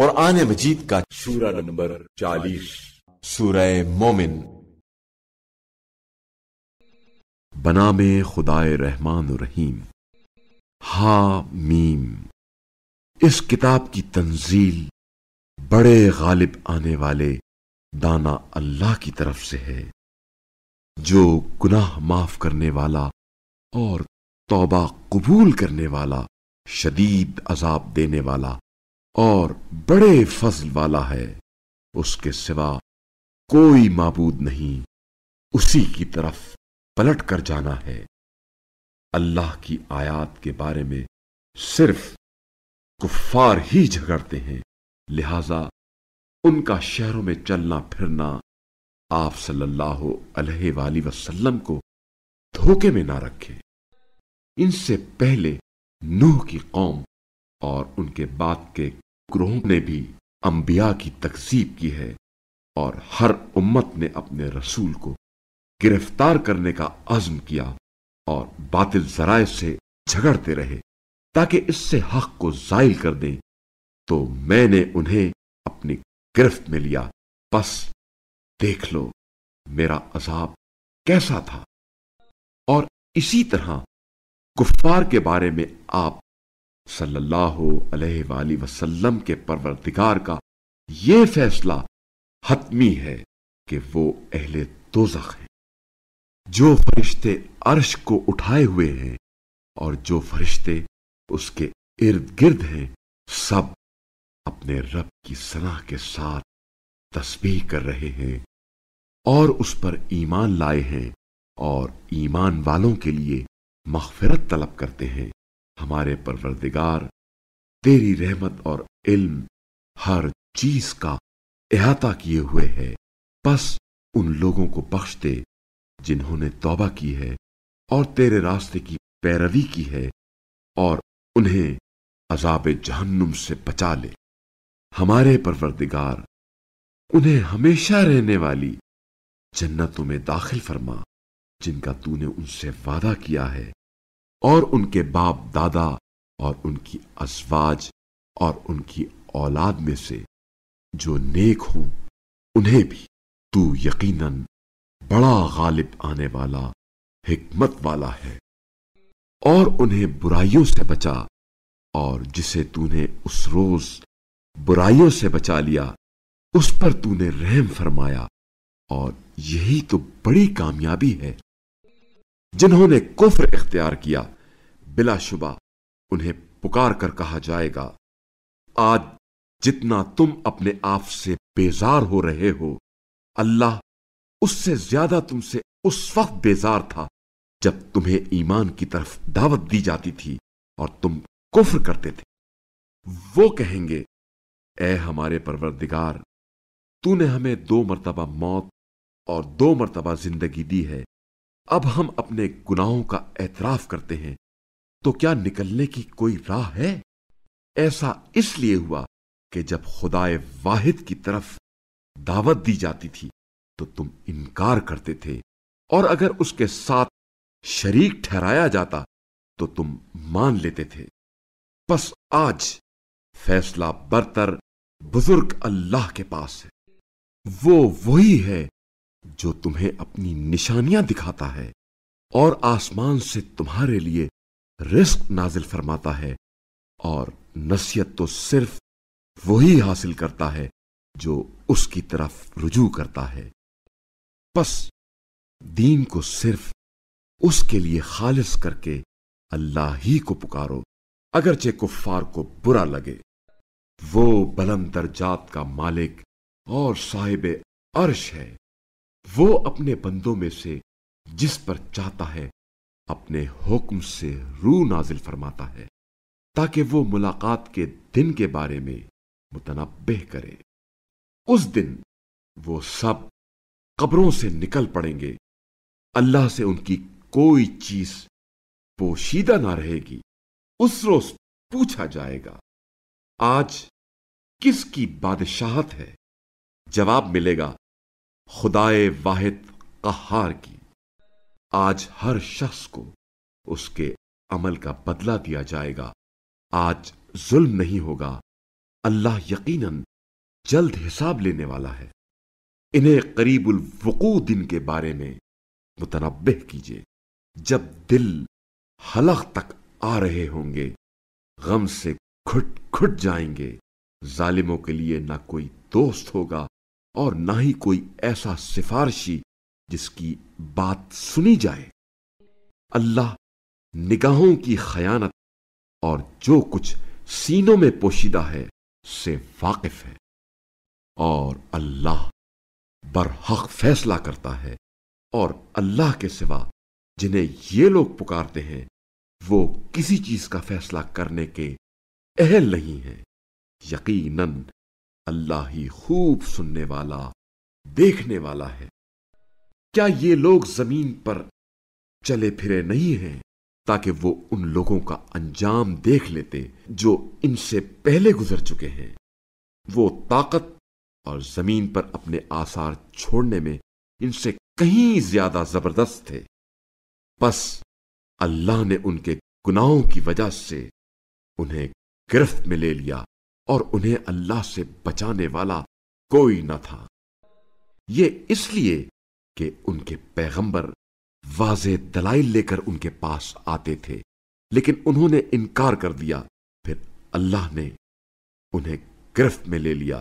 قرآن مجید کا چورا نمبر چالیس سورہ مومن بنا میں خدا رحمان رحیم ہا میم اس کتاب کی تنزیل بڑے غالب آنے والے دانا اللہ کی طرف سے ہے جو گناہ معاف کرنے والا اور توبہ قبول کرنے والا شدید عذاب دینے والا اور بڑے فضل والا ہے اس کے سوا کوئی معبود نہیں اسی کی طرف پلٹ کر جانا ہے اللہ کی آیات کے بارے میں صرف کفار ہی جھگڑتے ہیں لہذا ان کا شہروں میں چلنا پھرنا آپ صلی اللہ علیہ وآلہ وسلم کو دھوکے میں نہ رکھے ان سے پہلے نوح کی قوم اور ان کے بعد کے گروہوں نے بھی انبیاء کی تقسیب کی ہے اور ہر امت نے اپنے رسول کو گرفتار کرنے کا عزم کیا اور باطل ذرائع سے جھگڑتے رہے تاکہ اس سے حق کو زائل کر دیں تو میں نے انہیں اپنی گرفت میں لیا بس دیکھ لو میرا عذاب کیسا تھا اور اسی طرح کفار کے بارے میں آپ صلی اللہ علیہ وآلہ وسلم کے پروردگار کا یہ فیصلہ حتمی ہے کہ وہ اہل دوزخ ہیں جو فرشتے عرش کو اٹھائے ہوئے ہیں اور جو فرشتے اس کے ارد گرد ہیں سب اپنے رب کی صلاح کے ساتھ تسبیح کر رہے ہیں اور اس پر ایمان لائے ہیں اور ایمان والوں کے لیے مغفرت طلب کرتے ہیں ہمارے پروردگار تیری رحمت اور علم ہر چیز کا احاطہ کیے ہوئے ہے بس ان لوگوں کو بخش دے جنہوں نے توبہ کی ہے اور تیرے راستے کی پیروی کی ہے اور انہیں عذاب جہنم سے بچا لے ہمارے پروردگار انہیں ہمیشہ رہنے والی جنتوں میں داخل فرما جن کا تو نے ان سے وعدہ کیا ہے اور ان کے باپ دادا اور ان کی ازواج اور ان کی اولاد میں سے جو نیک ہوں انہیں بھی تو یقیناً بڑا غالب آنے والا حکمت والا ہے اور انہیں برائیوں سے بچا اور جسے تو نے اس روز برائیوں سے بچا لیا اس پر تو نے رحم فرمایا اور یہی تو بڑی کامیابی ہے جنہوں نے کفر اختیار کیا بلا شبہ انہیں پکار کر کہا جائے گا آج جتنا تم اپنے آپ سے بیزار ہو رہے ہو اللہ اس سے زیادہ تم سے اس وقت بیزار تھا جب تمہیں ایمان کی طرف دعوت دی جاتی تھی اور تم کفر کرتے تھے وہ کہیں گے اے ہمارے پروردگار تو نے ہمیں دو مرتبہ موت اور دو مرتبہ زندگی دی ہے اب ہم اپنے گناہوں کا اعتراف کرتے ہیں تو کیا نکلنے کی کوئی راہ ہے ایسا اس لیے ہوا کہ جب خدا واحد کی طرف دعوت دی جاتی تھی تو تم انکار کرتے تھے اور اگر اس کے ساتھ شریک ٹھہرایا جاتا تو تم مان لیتے تھے بس آج فیصلہ برتر بزرگ اللہ کے پاس ہے وہ وہی ہے جو تمہیں اپنی نشانیاں دکھاتا ہے اور آسمان سے تمہارے لیے رزق نازل فرماتا ہے اور نصیحت تو صرف وہی حاصل کرتا ہے جو اس کی طرف رجوع کرتا ہے بس دین کو صرف اس کے لیے خالص کر کے اللہ ہی کو پکارو اگرچہ کفار کو برا لگے وہ بلند درجات کا مالک اور صاحب عرش ہے وہ اپنے بندوں میں سے جس پر چاہتا ہے اپنے حکم سے رو نازل فرماتا ہے تاکہ وہ ملاقات کے دن کے بارے میں متنبہ کرے اس دن وہ سب قبروں سے نکل پڑیں گے اللہ سے ان کی کوئی چیز پوشیدہ نہ رہے گی اس روز پوچھا جائے گا آج کس کی بادشاہت ہے جواب ملے گا خدائے واحد قہار کی آج ہر شخص کو اس کے عمل کا بدلہ دیا جائے گا آج ظلم نہیں ہوگا اللہ یقیناً جلد حساب لینے والا ہے انہیں قریب الوقوع دن کے بارے میں متنبع کیجیے جب دل حلق تک آ رہے ہوں گے غم سے کھٹ کھٹ جائیں گے ظالموں کے لیے نہ کوئی دوست ہوگا اور نہ ہی کوئی ایسا سفارشی جس کی بات سنی جائے اللہ نگاہوں کی خیانت اور جو کچھ سینوں میں پوشیدہ ہے سے واقف ہے اور اللہ برحق فیصلہ کرتا ہے اور اللہ کے سوا جنہیں یہ لوگ پکارتے ہیں وہ کسی چیز کا فیصلہ کرنے کے اہل نہیں ہیں یقیناً اللہ ہی خوب سننے والا دیکھنے والا ہے کیا یہ لوگ زمین پر چلے پھرے نہیں ہیں تاکہ وہ ان لوگوں کا انجام دیکھ لیتے جو ان سے پہلے گزر چکے ہیں وہ طاقت اور زمین پر اپنے آثار چھوڑنے میں ان سے کہیں زیادہ زبردست تھے بس اللہ نے ان کے گناہوں کی وجہ سے انہیں گرفت میں لے لیا اور انہیں اللہ سے بچانے والا کوئی نہ تھا یہ اس لیے کہ ان کے پیغمبر واضح دلائل لے کر ان کے پاس آتے تھے لیکن انہوں نے انکار کر دیا پھر اللہ نے انہیں گرفت میں لے لیا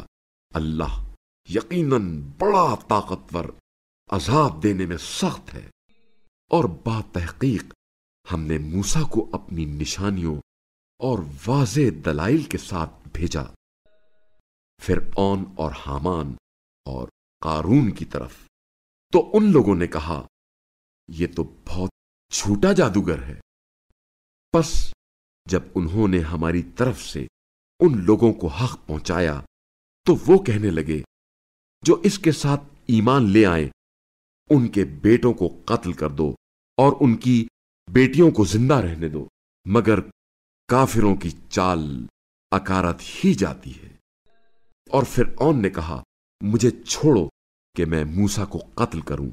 اللہ یقیناً بڑا طاقتور عذاب دینے میں سخت ہے اور با تحقیق ہم نے موسا کو اپنی نشانیوں اور واضح دلائل کے ساتھ بھیجا پھر اون اور حامان اور قارون کی طرف تو ان لوگوں نے کہا یہ تو بہت چھوٹا جادوگر ہے پس جب انہوں نے ہماری طرف سے ان لوگوں کو حق پہنچایا تو وہ کہنے لگے جو اس کے ساتھ ایمان لے آئے ان کے بیٹوں کو قتل کر دو اور ان کی بیٹیوں کو زندہ رہنے دو مگر کافروں کی چال اکارت ہی جاتی ہے اور پھر اون نے کہا مجھے چھوڑو کہ میں موسا کو قتل کروں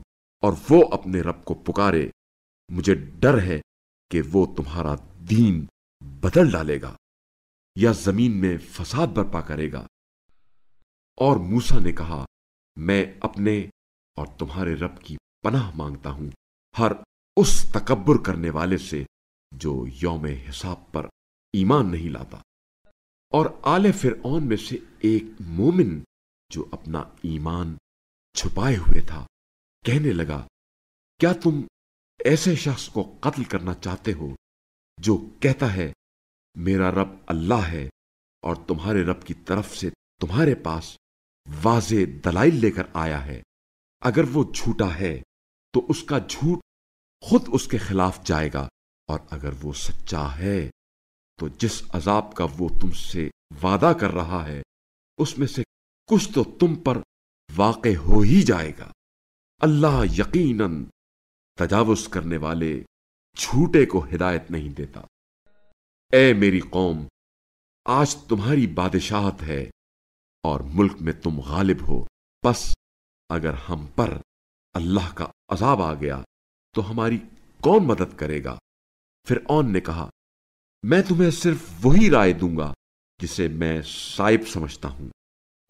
اور وہ اپنے رب کو پکارے مجھے ڈر ہے کہ وہ تمہارا دین بدل ڈالے گا یا زمین میں فساد برپا کرے گا اور موسا نے کہا میں اپنے اور تمہارے رب کی پناہ مانگتا ہوں ہر اس تکبر کرنے والے سے جو یوم حساب پر ایمان نہیں لاتا اور آل فرعون میں سے ایک مومن جو اپنا ایمان چھپائے ہوئے تھا کہنے لگا کیا تم ایسے شخص کو قتل کرنا چاہتے ہو جو کہتا ہے میرا رب اللہ ہے اور تمہارے رب کی طرف سے تمہارے پاس واضح دلائل لے کر آیا ہے اگر وہ جھوٹا ہے تو اس کا جھوٹ خود اس کے خلاف جائے گا اور اگر وہ سچا ہے تو جس عذاب کا وہ تم سے وعدہ کر رہا ہے اس میں سے کچھ تو تم پر واقع ہو ہی جائے گا اللہ یقیناً تجاوز کرنے والے جھوٹے کو ہدایت نہیں دیتا اے میری قوم آج تمہاری بادشاہت ہے اور ملک میں تم غالب ہو بس اگر ہم پر اللہ کا عذاب آ گیا تو ہماری کون مدد کرے گا پھر نے کہا میں تمہیں صرف وہی رائے دوں گا جسے میں سائب سمجھتا ہوں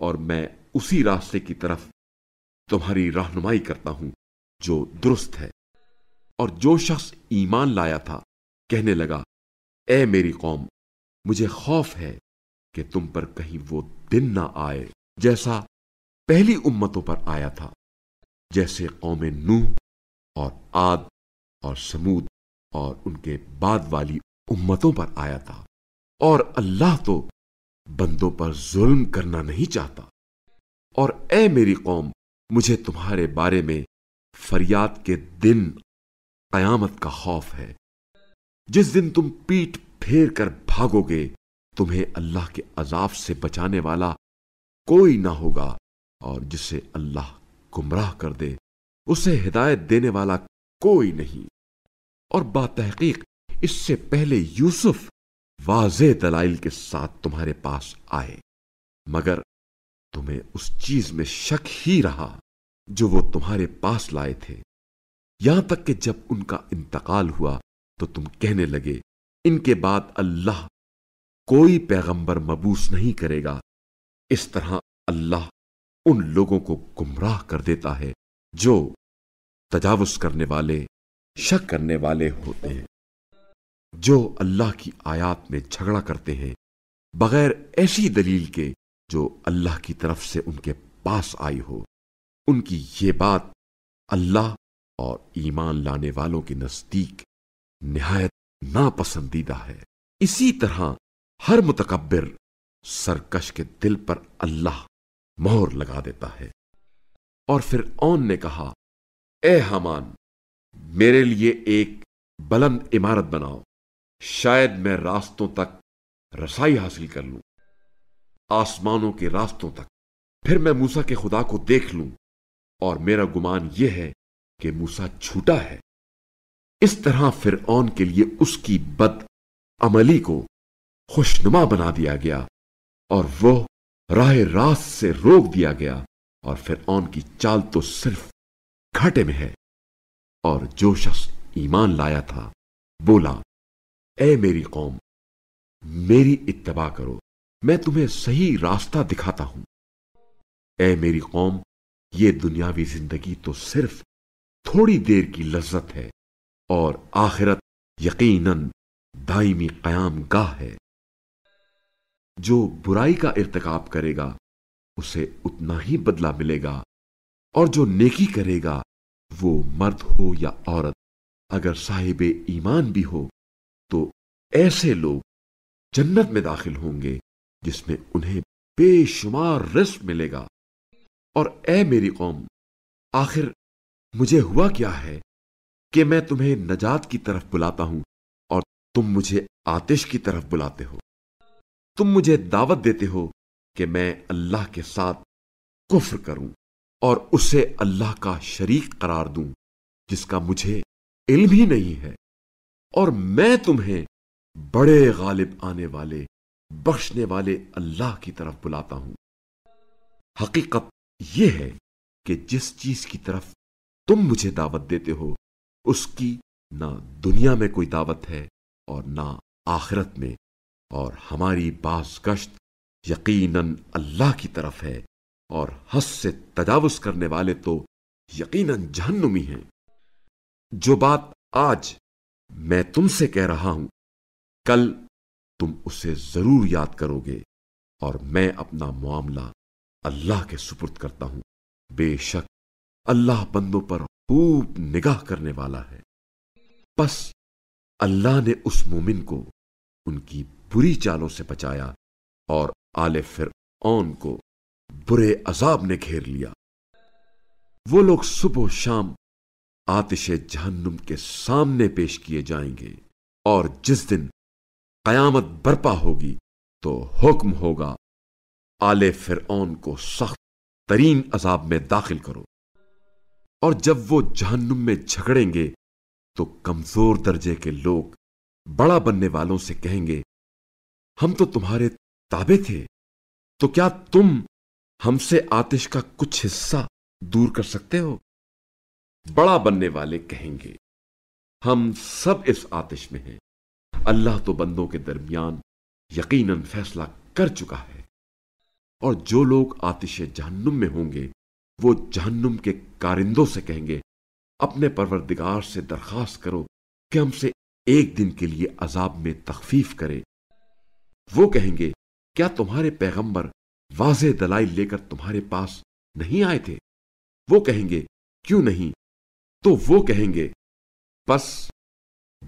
اور میں اسی راستے کی طرف تمہاری رہنمائی کرتا ہوں جو درست ہے اور جو شخص ایمان لایا تھا کہنے لگا اے میری قوم مجھے خوف ہے کہ تم پر کہیں وہ دن نہ آئے جیسا پہلی امتوں پر آیا تھا جیسے قوم نوح اور آد اور سمود اور ان کے بعد والی امتوں پر آیا تھا اور اللہ تو بندوں پر ظلم کرنا نہیں چاہتا اور اے میری قوم مجھے تمہارے بارے میں فریاد کے دن قیامت کا خوف ہے جس دن تم پیٹ پھیر کر بھاگو گے تمہیں اللہ کے عذاب سے بچانے والا کوئی نہ ہوگا اور جسے اللہ گمراہ کر دے اسے ہدایت دینے والا کوئی نہیں اور تحقیق اس سے پہلے یوسف واضح دلائل کے ساتھ تمہارے پاس آئے مگر تمہیں اس چیز میں شک ہی رہا جو وہ تمہارے پاس لائے تھے یہاں تک کہ جب ان کا انتقال ہوا تو تم کہنے لگے ان کے بعد اللہ کوئی پیغمبر مبوس نہیں کرے گا اس طرح اللہ ان لوگوں کو گمراہ کر دیتا ہے جو تجاوز کرنے والے شک کرنے والے ہوتے ہیں جو اللہ کی آیات میں جھگڑا کرتے ہیں بغیر ایسی دلیل کے جو اللہ کی طرف سے ان کے پاس آئی ہو ان کی یہ بات اللہ اور ایمان لانے والوں کے نزدیک نہایت ناپسندیدہ ہے اسی طرح ہر متکبر سرکش کے دل پر اللہ مہر لگا دیتا ہے اور پھر اون نے کہا اے حمان میرے لیے ایک بلند عمارت بناؤ شاید میں راستوں تک رسائی حاصل کر لوں آسمانوں کے راستوں تک پھر میں موسا کے خدا کو دیکھ لوں اور میرا گمان یہ ہے کہ موسا جھوٹا ہے اس طرح فرعون کے لیے اس کی بد عملی کو خوشنما بنا دیا گیا اور وہ راہ راست سے روک دیا گیا اور پھر آن کی چال تو صرف گھاٹے میں ہے اور جو شخص ایمان لایا تھا بولا اے میری قوم میری اتباع کرو میں تمہیں صحیح راستہ دکھاتا ہوں اے میری قوم یہ دنیاوی زندگی تو صرف تھوڑی دیر کی لذت ہے اور آخرت یقیناً دائمی قیام گاہ ہے جو برائی کا ارتکاب کرے گا اسے اتنا ہی بدلہ ملے گا اور جو نیکی کرے گا وہ مرد ہو یا عورت اگر صاحب ایمان بھی ہو تو ایسے لوگ جنت میں داخل ہوں گے جس میں انہیں بے شمار رسک ملے گا اور اے میری قوم آخر مجھے ہوا کیا ہے کہ میں تمہیں نجات کی طرف بلاتا ہوں اور تم مجھے آتش کی طرف بلاتے ہو تم مجھے دعوت دیتے ہو کہ میں اللہ کے ساتھ کفر کروں اور اسے اللہ کا شریک قرار دوں جس کا مجھے علم ہی نہیں ہے اور میں تمہیں بڑے غالب آنے والے بخشنے والے اللہ کی طرف بلاتا ہوں حقیقت یہ ہے کہ جس چیز کی طرف تم مجھے دعوت دیتے ہو اس کی نہ دنیا میں کوئی دعوت ہے اور نہ آخرت میں اور ہماری بعض گشت یقیناً اللہ کی طرف ہے اور حس سے تجاوز کرنے والے تو یقیناً جہنمی ہیں جو بات آج میں تم سے کہہ رہا ہوں کل تم اسے ضرور یاد کرو گے اور میں اپنا معاملہ اللہ کے سپرد کرتا ہوں بے شک اللہ بندوں پر خوب نگاہ کرنے والا ہے بس اللہ نے اس مومن کو ان کی بری چالوں سے بچایا اور آل فر اون کو برے عذاب نے گھیر لیا وہ لوگ صبح و شام آتش جہنم کے سامنے پیش کیے جائیں گے اور جس دن قیامت برپا ہوگی تو حکم ہوگا آل فرعون کو سخت ترین عذاب میں داخل کرو اور جب وہ جہنم میں جھگڑیں گے تو کمزور درجے کے لوگ بڑا بننے والوں سے کہیں گے ہم تو تمہارے تابے تھے تو کیا تم ہم سے آتش کا کچھ حصہ دور کر سکتے ہو بڑا بننے والے کہیں گے ہم سب اس آتش میں ہیں اللہ تو بندوں کے درمیان یقیناً فیصلہ کر چکا ہے اور جو لوگ آتش جہنم میں ہوں گے وہ جہنم کے کارندوں سے کہیں گے اپنے پروردگار سے درخواست کرو کہ ہم سے ایک دن کے لیے عذاب میں تخفیف کرے وہ کہیں گے کیا تمہارے پیغمبر واضح دلائل لے کر تمہارے پاس نہیں آئے تھے وہ کہیں گے کیوں نہیں تو وہ کہیں گے بس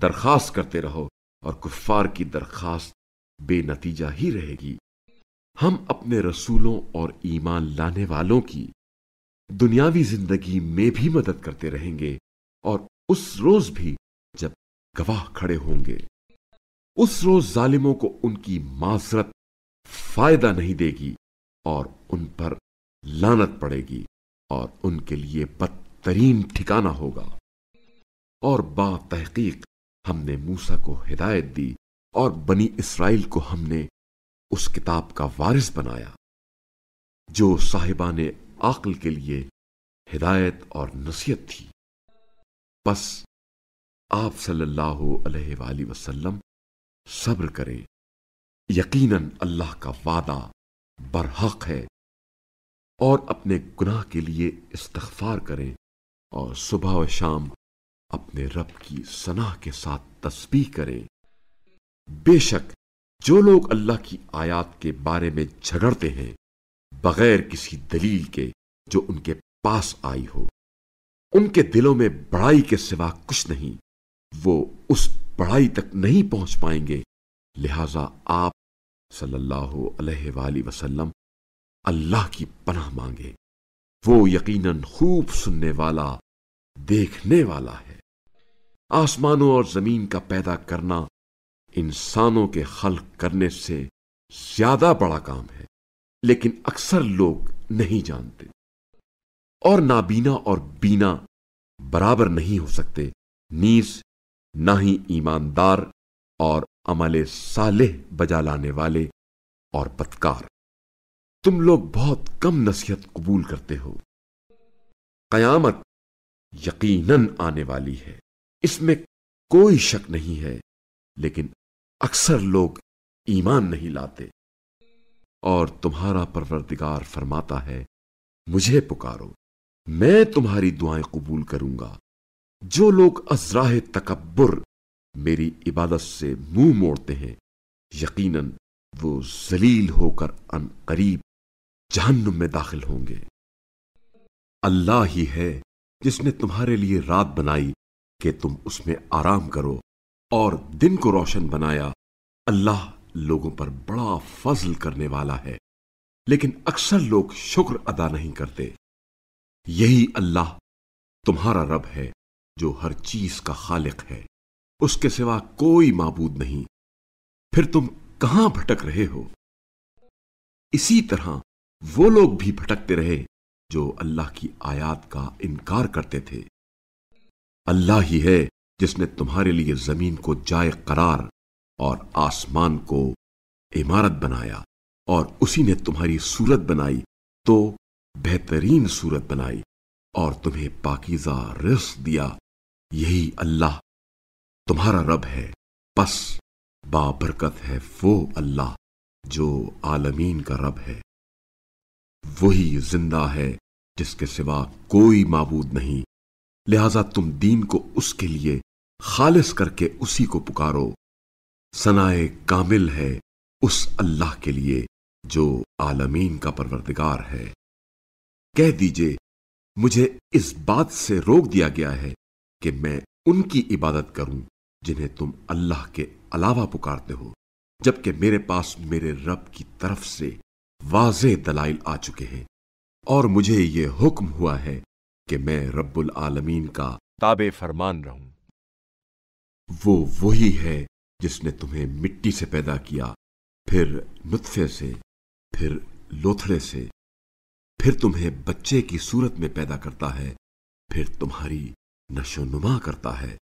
درخواست کرتے رہو اور کفار کی درخواست بے نتیجہ ہی رہے گی ہم اپنے رسولوں اور ایمان لانے والوں کی دنیاوی زندگی میں بھی مدد کرتے رہیں گے اور اس روز بھی جب گواہ کھڑے ہوں گے اس روز ظالموں کو ان کی معذرت فائدہ نہیں دے گی اور ان پر لانت پڑے گی اور ان کے لیے بد ترین ٹھکانہ ہوگا اور با تحقیق ہم نے موسا کو ہدایت دی اور بنی اسرائیل کو ہم نے اس کتاب کا وارث بنایا جو صاحبان عقل کے لیے ہدایت اور نصیحت تھی بس آپ صلی اللہ علیہ وآلہ وسلم صبر کریں یقیناً اللہ کا وعدہ برحق ہے اور اپنے گناہ کے لیے استغفار کریں اور صبح و شام اپنے رب کی سنا کے ساتھ تسبیح کریں بے شک جو لوگ اللہ کی آیات کے بارے میں جھگڑتے ہیں بغیر کسی دلیل کے جو ان کے پاس آئی ہو ان کے دلوں میں بڑائی کے سوا کچھ نہیں وہ اس بڑائی تک نہیں پہنچ پائیں گے لہذا آپ صلی اللہ علیہ وآلہ وسلم اللہ کی پناہ مانگے وہ یقیناً خوب سننے والا دیکھنے والا ہے آسمانوں اور زمین کا پیدا کرنا انسانوں کے خلق کرنے سے زیادہ بڑا کام ہے لیکن اکثر لوگ نہیں جانتے اور نابینا اور بینا برابر نہیں ہو سکتے نیز نہ ہی ایماندار اور عمل صالح بجا لانے والے اور پتکار تم لوگ بہت کم نصیحت قبول کرتے ہو قیامت یقیناً آنے والی ہے اس میں کوئی شک نہیں ہے لیکن اکثر لوگ ایمان نہیں لاتے اور تمہارا پروردگار فرماتا ہے مجھے پکارو میں تمہاری دعائیں قبول کروں گا جو لوگ ازراہ تکبر میری عبادت سے منہ مو موڑتے ہیں یقیناً وہ ذلیل ہو کر ان قریب جہنم میں داخل ہوں گے اللہ ہی ہے جس نے تمہارے لیے رات بنائی کہ تم اس میں آرام کرو اور دن کو روشن بنایا اللہ لوگوں پر بڑا فضل کرنے والا ہے لیکن اکثر لوگ شکر ادا نہیں کرتے یہی اللہ تمہارا رب ہے جو ہر چیز کا خالق ہے اس کے سوا کوئی معبود نہیں پھر تم کہاں بھٹک رہے ہو اسی طرح وہ لوگ بھی بھٹکتے رہے جو اللہ کی آیات کا انکار کرتے تھے اللہ ہی ہے جس نے تمہارے لیے زمین کو جائے قرار اور آسمان کو عمارت بنایا اور اسی نے تمہاری صورت بنائی تو بہترین صورت بنائی اور تمہیں پاکیزہ رس دیا یہی اللہ تمہارا رب ہے بس بابرکت ہے وہ اللہ جو عالمین کا رب ہے وہی زندہ ہے جس کے سوا کوئی معبود نہیں لہذا تم دین کو اس کے لیے خالص کر کے اسی کو پکارو ثنا کامل ہے اس اللہ کے لیے جو عالمین کا پروردگار ہے کہہ دیجیے مجھے اس بات سے روک دیا گیا ہے کہ میں ان کی عبادت کروں جنہیں تم اللہ کے علاوہ پکارتے ہو جبکہ میرے پاس میرے رب کی طرف سے واضح دلائل آ چکے ہیں اور مجھے یہ حکم ہوا ہے کہ میں رب العالمین کا تابع فرمان رہوں وہ وہی ہے جس نے تمہیں مٹی سے پیدا کیا پھر نطفے سے پھر لوتھڑے سے پھر تمہیں بچے کی صورت میں پیدا کرتا ہے پھر تمہاری نشو نما کرتا ہے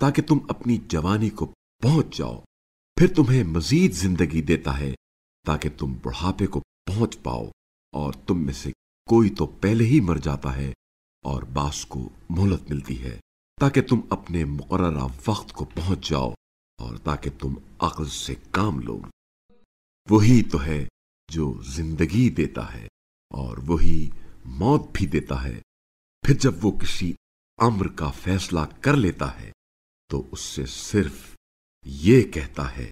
تاکہ تم اپنی جوانی کو پہنچ جاؤ پھر تمہیں مزید زندگی دیتا ہے تاکہ تم بڑھاپے کو پہنچ پاؤ اور تم میں سے کوئی تو پہلے ہی مر جاتا ہے اور باس کو مہلت ملتی ہے تاکہ تم اپنے مقررہ وقت کو پہنچ جاؤ اور تاکہ تم عقل سے کام لو وہی تو ہے جو زندگی دیتا ہے اور وہی موت بھی دیتا ہے پھر جب وہ کسی امر کا فیصلہ کر لیتا ہے تو اس سے صرف یہ کہتا ہے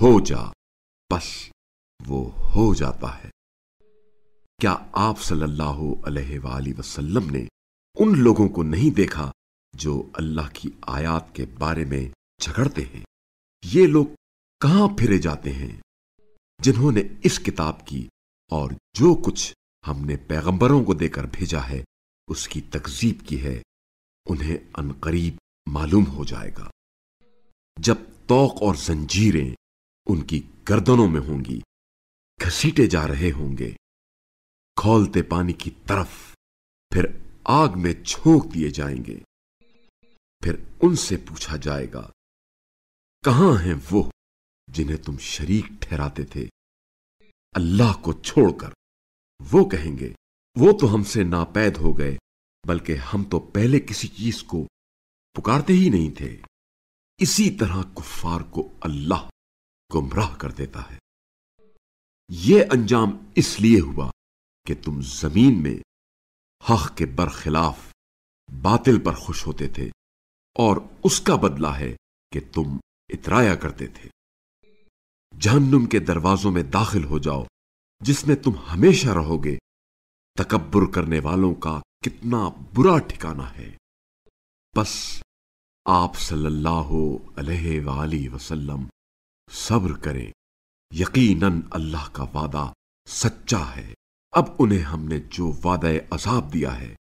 ہو جا بس وہ ہو جاتا ہے کیا آپ صلی اللہ علیہ وآلہ وسلم نے ان لوگوں کو نہیں دیکھا جو اللہ کی آیات کے بارے میں جھگڑتے ہیں یہ لوگ کہاں پھرے جاتے ہیں جنہوں نے اس کتاب کی اور جو کچھ ہم نے پیغمبروں کو دے کر بھیجا ہے اس کی تقزیب کی ہے انہیں انقریب معلوم ہو جائے گا جب توق اور زنجیریں ان کی گردنوں میں ہوں گی گھسیٹے جا رہے ہوں گے کھولتے پانی کی طرف پھر آگ میں چھوک دیے جائیں گے پھر ان سے پوچھا جائے گا کہاں ہیں وہ جنہیں تم شریک ٹھہراتے تھے اللہ کو چھوڑ کر وہ کہیں گے وہ تو ہم سے ناپید ہو گئے بلکہ ہم تو پہلے کسی چیز کو پکارتے ہی نہیں تھے اسی طرح کفار کو اللہ گمراہ کر دیتا ہے یہ انجام اس لیے ہوا کہ تم زمین میں حق کے برخلاف باطل پر خوش ہوتے تھے اور اس کا بدلہ ہے کہ تم اترایا کرتے تھے جہنم کے دروازوں میں داخل ہو جاؤ جس میں تم ہمیشہ رہو گے تکبر کرنے والوں کا کتنا برا ٹھکانہ ہے بس آپ صلی اللہ علیہ وآلہ وسلم صبر کریں یقیناً اللہ کا وعدہ سچا ہے اب انہیں ہم نے جو وعدہ عذاب دیا ہے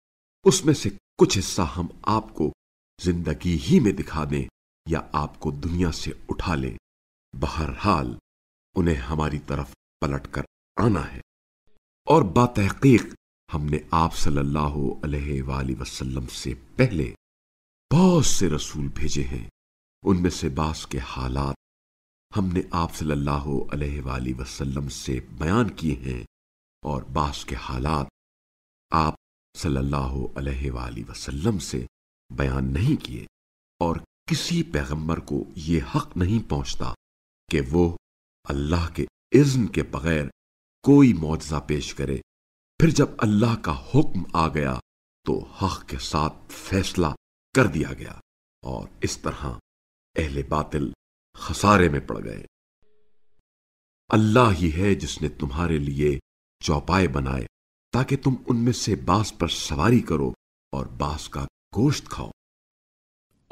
اس میں سے کچھ حصہ ہم آپ کو زندگی ہی میں دکھا دیں یا آپ کو دنیا سے اٹھا لیں بہرحال انہیں ہماری طرف پلٹ کر آنا ہے اور با تحقیق ہم نے آپ صلی اللہ علیہ وآلہ وسلم سے پہلے بہت سے رسول بھیجے ہیں ان میں سے بعض کے حالات ہم نے آپ صلی اللہ علیہ وآلہ وسلم سے بیان کیے ہیں اور بعض کے حالات آپ صلی اللہ علیہ وآلہ وسلم سے بیان نہیں کیے اور کسی پیغمبر کو یہ حق نہیں پہنچتا کہ وہ اللہ کے اذن کے بغیر کوئی معجزہ پیش کرے پھر جب اللہ کا حکم آ گیا تو حق کے ساتھ فیصلہ کر دیا گیا اور اس طرح اہل باطل خسارے میں پڑ گئے اللہ ہی ہے جس نے تمہارے لیے چوپائے بنائے تاکہ تم ان میں سے باس پر سواری کرو اور باس کا گوشت کھاؤ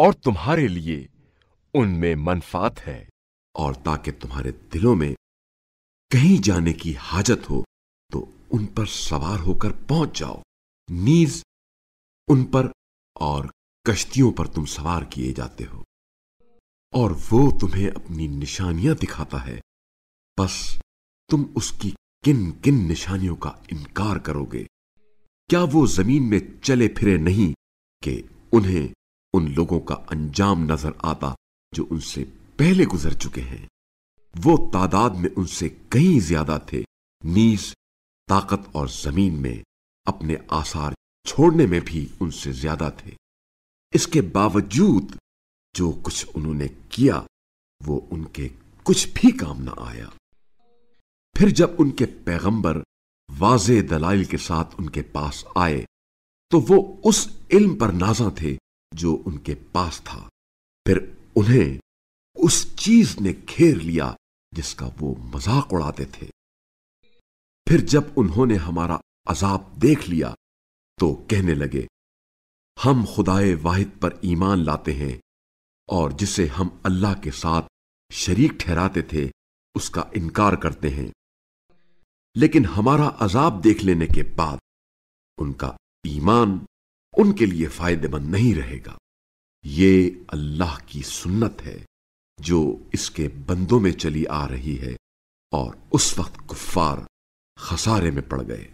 اور تمہارے لیے ان میں منفات ہے اور تاکہ تمہارے دلوں میں کہیں جانے کی حاجت ہو تو ان پر سوار ہو کر پہنچ جاؤ نیز ان پر اور کشتیوں پر تم سوار کیے جاتے ہو اور وہ تمہیں اپنی نشانیاں دکھاتا ہے بس تم اس کی کن کن نشانیوں کا انکار کرو گے کیا وہ زمین میں چلے پھرے نہیں کہ انہیں ان لوگوں کا انجام نظر آتا جو ان سے پہلے گزر چکے ہیں وہ تعداد میں ان سے کہیں زیادہ تھے نیز طاقت اور زمین میں اپنے آثار چھوڑنے میں بھی ان سے زیادہ تھے اس کے باوجود جو کچھ انہوں نے کیا وہ ان کے کچھ بھی کام نہ آیا پھر جب ان کے پیغمبر واضح دلائل کے ساتھ ان کے پاس آئے تو وہ اس علم پر نازا تھے جو ان کے پاس تھا پھر انہیں اس چیز نے کھیر لیا جس کا وہ مذاق اڑاتے تھے پھر جب انہوں نے ہمارا عذاب دیکھ لیا تو کہنے لگے ہم خدائے واحد پر ایمان لاتے ہیں اور جسے ہم اللہ کے ساتھ شریک ٹھہراتے تھے اس کا انکار کرتے ہیں لیکن ہمارا عذاب دیکھ لینے کے بعد ان کا ایمان ان کے لیے فائدے مند نہیں رہے گا یہ اللہ کی سنت ہے جو اس کے بندوں میں چلی آ رہی ہے اور اس وقت کفار خسارے میں پڑ گئے